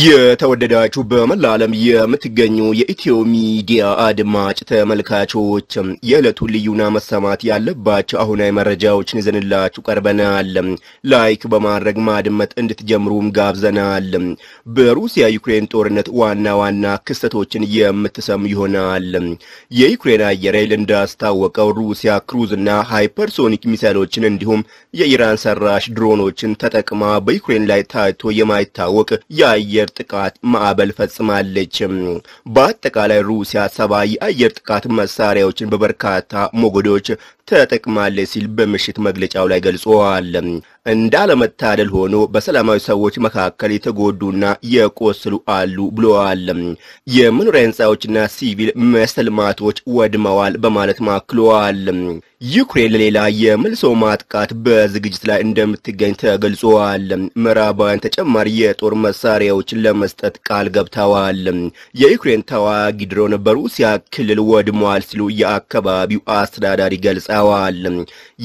የተወደዳችሁ በመላ ዓለም የምትገኙ የኢትዮ ሚዲያ አድማጭ ተመልካቾች የዕለቱ ልዩና መሰማት ያለባቸው አሁናዊ መረጃዎችን ይዘንላችሁ ቀርበናል። ላይክ በማድረግ ማድመጥ እንድትጀምሩም ጋብዘናል። በሩሲያ ዩክሬን ጦርነት ዋና ዋና ክስተቶችን የምትሰሙ ይሆናል። የዩክሬን አየር ኃይል እንዳስታወቀው ሩሲያ ክሩዝና ሃይፐርሶኒክ ሚሳይሎችን እንዲሁም የኢራን ሰራሽ ድሮኖችን ተጠቅማ በዩክሬን ላይ ታይቶ የማይታወቅ የአየር የአየር ጥቃት ማዕበል ፈጽማለች። በአጠቃላይ ሩሲያ ሰባ የአየር ጥቃት መሳሪያዎችን በበርካታ ሞገዶች ተጠቅማለች ሲል በምሽት መግለጫው ላይ ገልጿል። እንዳለመታደል ሆኖ በሰላማዊ ሰዎች መካከል የተጎዱና የቆሰሉ አሉ ብለዋል። የመኖሪያ ህንፃዎችና ሲቪል መሰል ልማቶች ወድመዋል በማለት ማክለዋል። ዩክሬን ለሌላ የመልሶ ማጥቃት በዝግጅት ላይ እንደምትገኝ ተገልጿል። ምዕራባውያን ተጨማሪ የጦር መሳሪያዎችን ለመስጠት ቃል ገብተዋል። የዩክሬን ተዋጊ ድሮን በሩሲያ ክልል ወድመዋል ሲሉ የአካባቢው አስተዳዳሪ ገልጸዋል። ገልጸዋል።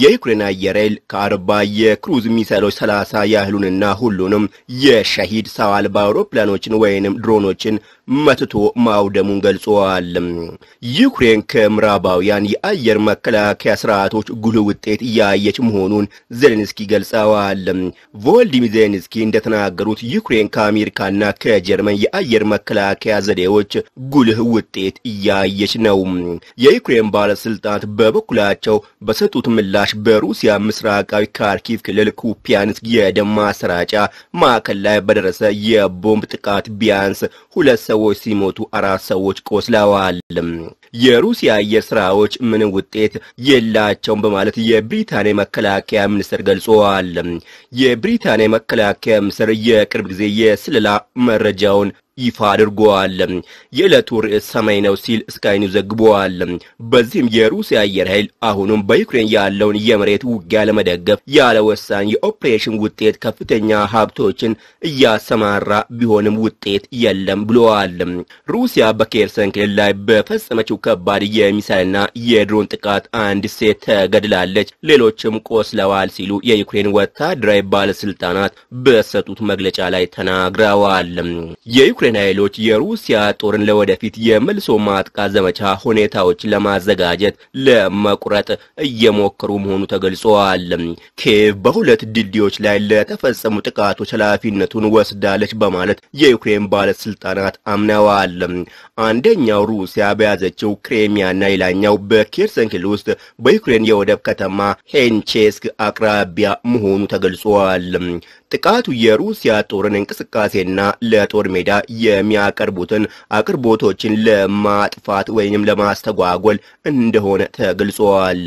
የዩክሬን አየር ኃይል ከአርባ የክሩዝ ሚሳይሎች ሰላሳ ያህሉንና ሁሉንም የሸሂድ ሰው አልባ አውሮፕላኖችን ወይንም ድሮኖችን መትቶ ማውደሙን ገልጸዋል። ዩክሬን ከምዕራባውያን የአየር መከላከያ ስርዓቶች ጉልህ ውጤት እያየች መሆኑን ዜሌንስኪ ገልጸዋል። ቮልዲሚር ዜሌንስኪ እንደተናገሩት ዩክሬን ከአሜሪካና ከጀርመን የአየር መከላከያ ዘዴዎች ጉልህ ውጤት እያየች ነው። የዩክሬን ባለስልጣናት በበኩላቸው በሰጡት ምላሽ በሩሲያ ምስራቃዊ ካርኪቭ ክልል ኩፒያንስክ የደም ማሰራጫ ማዕከል ላይ በደረሰ የቦምብ ጥቃት ቢያንስ ሁለት ሰዎች ሲሞቱ አራት ሰዎች ቆስለዋል። የሩሲያ አየር ስራዎች ምን ውጤት የላቸውም በማለት የብሪታንያ መከላከያ ሚኒስትር ገልጸዋል። የብሪታንያ መከላከያ ሚኒስትር የቅርብ ጊዜ የስለላ መረጃውን ይፋ አድርጓል። የዕለቱ ርዕስ ሰማይ ነው ሲል ስካይኒው ዘግቧል። በዚህም የሩሲያ አየር ኃይል አሁንም በዩክሬን ያለውን የመሬት ውጊያ ለመደገፍ ያለ ወሳኝ የኦፕሬሽን ውጤት ከፍተኛ ሀብቶችን እያሰማራ ቢሆንም ውጤት የለም ብለዋል። ሩሲያ በኬርሰን ክልል ላይ በፈጸመችው ከባድ የሚሳይልና የድሮን ጥቃት አንድ ሴት ተገድላለች፣ ሌሎችም ቆስለዋል ሲሉ የዩክሬን ወታደራዊ ባለስልጣናት በሰጡት መግለጫ ላይ ተናግረዋል። የዩክሬን ኃይሎች የሩሲያ ጦርን ለወደፊት የመልሶ ማጥቃት ዘመቻ ሁኔታዎች ለማዘጋጀት ለመቁረጥ እየሞከሩ መሆኑ ተገልጿል። ኪየቭ በሁለት ድልድዮች ላይ ለተፈጸሙ ጥቃቶች ኃላፊነቱን ወስዳለች በማለት የዩክሬን ባለስልጣናት አምነዋል። አንደኛው ሩሲያ በያዘችው ክሬሚያና ሌላኛው በኬርሰን ውስጥ በዩክሬን የወደብ ከተማ ሄንቼስክ አቅራቢያ መሆኑ ተገልጿል። ጥቃቱ የሩሲያ ጦርን እንቅስቃሴና ለጦር ሜዳ የሚያቀርቡትን አቅርቦቶችን ለማጥፋት ወይም ለማስተጓጎል እንደሆነ ተገልጿል።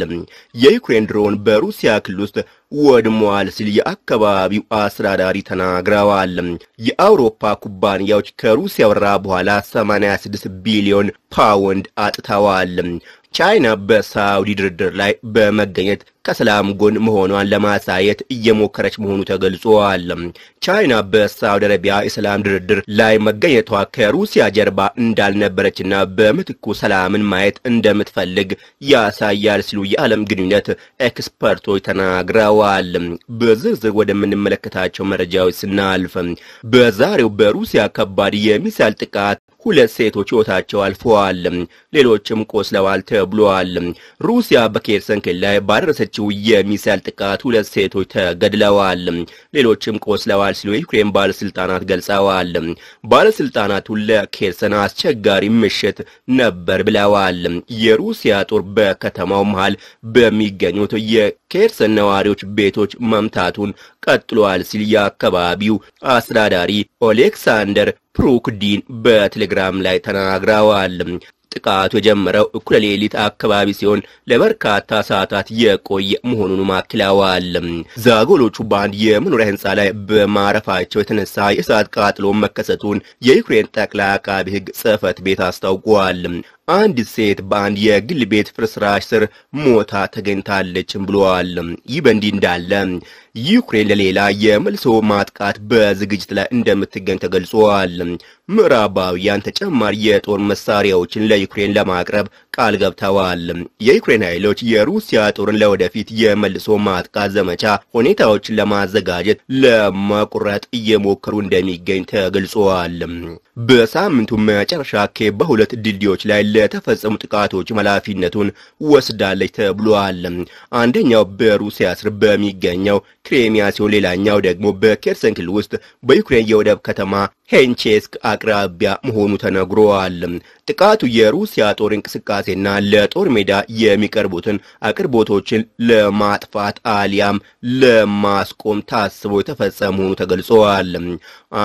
የዩክሬን ድሮን በሩሲያ ክልል ውስጥ ወድሟል ሲል የአካባቢው አስተዳዳሪ ተናግረዋል። የአውሮፓ ኩባንያዎች ከሩሲያ ወረራ በኋላ 86 ቢሊዮን ፓውንድ አጥተዋል። ቻይና በሳውዲ ድርድር ላይ በመገኘት ከሰላም ጎን መሆኗን ለማሳየት እየሞከረች መሆኑ ተገልጿል። ቻይና በሳውዲ አረቢያ የሰላም ድርድር ላይ መገኘቷ ከሩሲያ ጀርባ እንዳልነበረችና በምትኩ ሰላምን ማየት እንደምትፈልግ ያሳያል ሲሉ የዓለም ግንኙነት ኤክስፐርቶች ተናግረዋል። በዝርዝር ወደምንመለከታቸው መረጃዎች ስናልፍ በዛሬው በሩሲያ ከባድ የሚሳይል ጥቃት ሁለት ሴቶች ሕይወታቸው አልፈዋል፣ ሌሎችም ቆስለዋል ተብሏል። ሩሲያ በኬርሰን ክልል ላይ ባደረሰችው የሚሳይል ጥቃት ሁለት ሴቶች ተገድለዋል፣ ሌሎችም ቆስለዋል ሲሉ የዩክሬን ባለስልጣናት ገልጸዋል። ባለስልጣናቱ ለኬርሰን አስቸጋሪ ምሽት ነበር ብለዋል። የሩሲያ ጦር በከተማው መሃል በሚገኙት የኬርሰን ነዋሪዎች ቤቶች መምታቱን ቀጥሏል ሲል የአካባቢው አስተዳዳሪ ኦሌክሳንደር ሩክዲን በቴሌግራም ላይ ተናግረዋል። ጥቃቱ የጀመረው እኩለ ሌሊት አካባቢ ሲሆን ለበርካታ ሰዓታት የቆየ መሆኑን አክለዋል። ዛጎሎቹ በአንድ የመኖሪያ ሕንፃ ላይ በማረፋቸው የተነሳ የእሳት ቃጥሎ መከሰቱን የዩክሬን ጠቅላይ አቃቢ ሕግ ጽህፈት ቤት አስታውቋል። አንዲት ሴት በአንድ የግል ቤት ፍርስራሽ ስር ሞታ ተገኝታለችም ብለዋል። ይህ በእንዲህ እንዳለ ዩክሬን ለሌላ የመልሶ ማጥቃት በዝግጅት ላይ እንደምትገኝ ተገልጿል። ምዕራባውያን ተጨማሪ የጦር መሳሪያዎችን ለዩክሬን ለማቅረብ ቃል ገብተዋል። የዩክሬን ኃይሎች የሩሲያ ጦርን ለወደፊት የመልሶ ማጥቃት ዘመቻ ሁኔታዎችን ለማዘጋጀት ለመቁረጥ እየሞከሩ እንደሚገኝ ተገልጿል። በሳምንቱ መጨረሻ ኬ በሁለት ድልድዮች ላይ ለተፈጸሙ ጥቃቶች ኃላፊነቱን ወስዳለች ተብሏል። አንደኛው በሩሲያ ስር በሚገኘው ክሬሚያ ሲሆን ሌላኛው ደግሞ በኬርሰን ክልል ውስጥ በዩክሬን የወደብ ከተማ ሄንቼስክ አቅራቢያ መሆኑ ተነግሯል። ጥቃቱ የሩሲያ ጦር እንቅስቃሴና ለጦር ሜዳ የሚቀርቡትን አቅርቦቶችን ለማጥፋት አሊያም ለማስቆም ታስቦ የተፈጸመ መሆኑ ተገልጿል።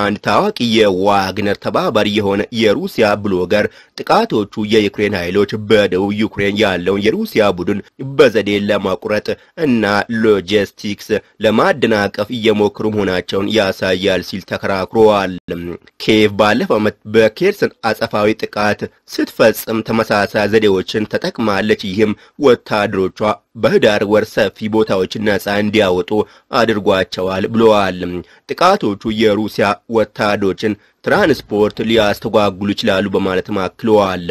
አንድ ታዋቂ የዋግነር ተባባሪ የሆነ የሩሲያ ብሎገር ጥቃቶቹ የዩክሬን ኃይሎች በደቡብ ዩክሬን ያለውን የሩሲያ ቡድን በዘዴ ለማቁረጥ እና ሎጂስቲክስ ለማደናቀፍ እየሞከሩ መሆናቸውን ያሳያል ሲል ተከራክሯል። ኬቭ ባለፈው ዓመት በኬርሰን አጸፋዊ ጥቃት ስትፈጽም ተመሳሳይ ዘዴዎችን ተጠቅማለች። ይህም ወታደሮቿ በህዳር ወር ሰፊ ቦታዎች ነጻ እንዲያወጡ አድርጓቸዋል ብለዋል። ጥቃቶቹ የሩሲያ ወታዶችን ትራንስፖርት ሊያስተጓጉሉ ይችላሉ በማለት አክለዋል።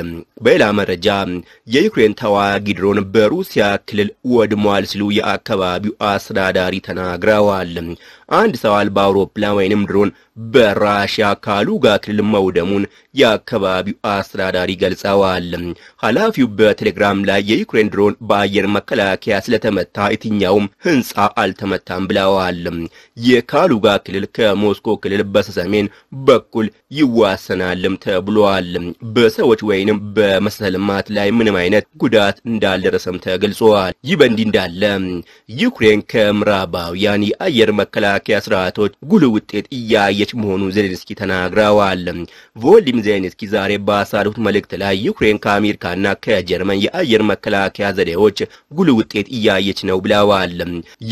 በሌላ መረጃ የዩክሬን ተዋጊ ድሮን በሩሲያ ክልል ወድሟል ሲሉ የአካባቢው አስተዳዳሪ ተናግረዋል። አንድ ሰው አልባ አውሮፕላን ወይንም ድሮን በራሽያ ካሉጋ ክልል መውደሙን የአካባቢው አስተዳዳሪ ገልጸዋል። ኃላፊው በቴሌግራም ላይ የዩክሬን ድሮን በአየር መከላከያ ስለተመታ የትኛውም ሕንፃ አልተመታም ብለዋል። የካሉጋ ክልል ከሞስኮ ክልል በስተሰሜን በኩል በኩል ይዋሰናልም ተብሏል። በሰዎች ወይንም በመሰልማት ላይ ምንም አይነት ጉዳት እንዳልደረሰም ተገልጿል። ይህ በእንዲህ እንዳለ ዩክሬን ከምዕራባውያን የአየር መከላከያ ስርዓቶች ጉልህ ውጤት እያየች መሆኑን ዜሌንስኪ ተናግረዋል። ቮሊም ዜሌንስኪ ዛሬ ባሳለፉት መልእክት ላይ ዩክሬን ከአሜሪካና ከጀርመን የአየር መከላከያ ዘዴዎች ጉልህ ውጤት እያየች ነው ብለዋል።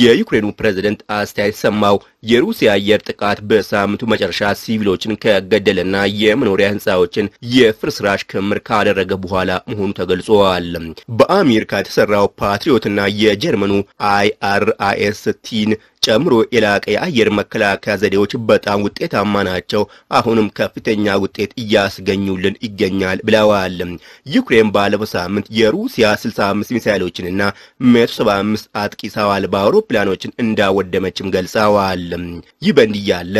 የዩክሬኑ ፕሬዝደንት አስተያየት ሰማው የሩሲያ አየር ጥቃት በሳምንቱ መጨረሻ ሲቪሎችን ከ ገደለና የመኖሪያ ህንፃዎችን የፍርስራሽ ክምር ካደረገ በኋላ መሆኑ ተገልጿል። በአሜሪካ የተሰራው ፓትሪዮትና የጀርመኑ አይአርአኤስ ቲን ጨምሮ የላቀ የአየር መከላከያ ዘዴዎች በጣም ውጤታማ ናቸው፣ አሁንም ከፍተኛ ውጤት እያስገኙልን ይገኛል ብለዋል። ዩክሬን ባለፈው ሳምንት የሩሲያ 65 ሚሳይሎችንና 175 አጥቂ ሰው አልባ አውሮፕላኖችን እንዳወደመችም ገልጸዋል። ይህ በእንዲህ ያለ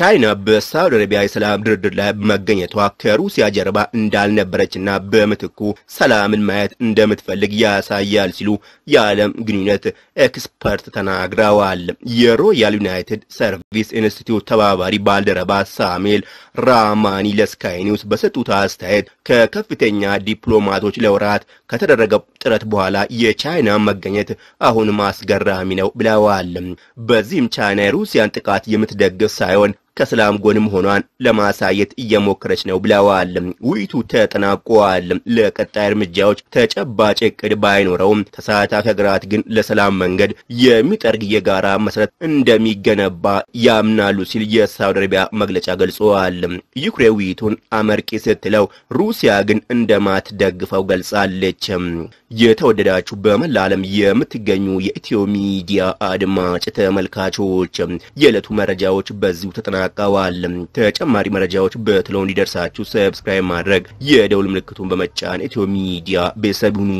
ቻይና በሳውዲ አረቢያ የሰላም ድርድር ላይ መገኘቷ ከሩሲያ ጀርባ እንዳልነበረችና በምትኩ ሰላምን ማየት እንደምትፈልግ ያሳያል ሲሉ የዓለም ግንኙነት ኤክስፐርት ተናግረዋል። የሮያል ዩናይትድ ሰርቪስ ኢንስቲትዩት ተባባሪ ባልደረባ ሳሜል ራማኒ ለስካይ ኒውስ በሰጡት አስተያየት ከከፍተኛ ዲፕሎማቶች ለውራት ከተደረገ ጥረት በኋላ የቻይና መገኘት አሁንም አስገራሚ ነው ብለዋል። በዚህም ቻይና የሩሲያን ጥቃት የምትደግፍ ሳይሆን ከሰላም ጎንም ሆኗን ለማሳየት እየሞከረች ነው ብለዋል። ውይይቱ ተጠናቋል። ለቀጣይ እርምጃዎች ተጨባጭ እቅድ ባይኖረውም ተሳታፊ ሀገራት ግን ለሰላም መንገድ የሚጠርግ የጋራ መሰረት እንደሚገነባ ያምናሉ ሲል የሳውዲ አረቢያ መግለጫ ገልጿል። ዩክሬን ውይይቱን አመርቂ ስትለው፣ ሩሲያ ግን እንደማትደግፈው ገልጻለች። የተወደዳችሁ በመላ ዓለም የምትገኙ የኢትዮ ሚዲያ አድማጭ ተመልካቾች የዕለቱ መረጃዎች በዚሁ ተጠና አጠናቀዋል። ተጨማሪ መረጃዎች በትለው እንዲደርሳችሁ ሰብስክራይብ ማድረግ የደውል ምልክቱን በመጫን ኢትዮ ሚዲያ ቤተሰብ ሁኑ።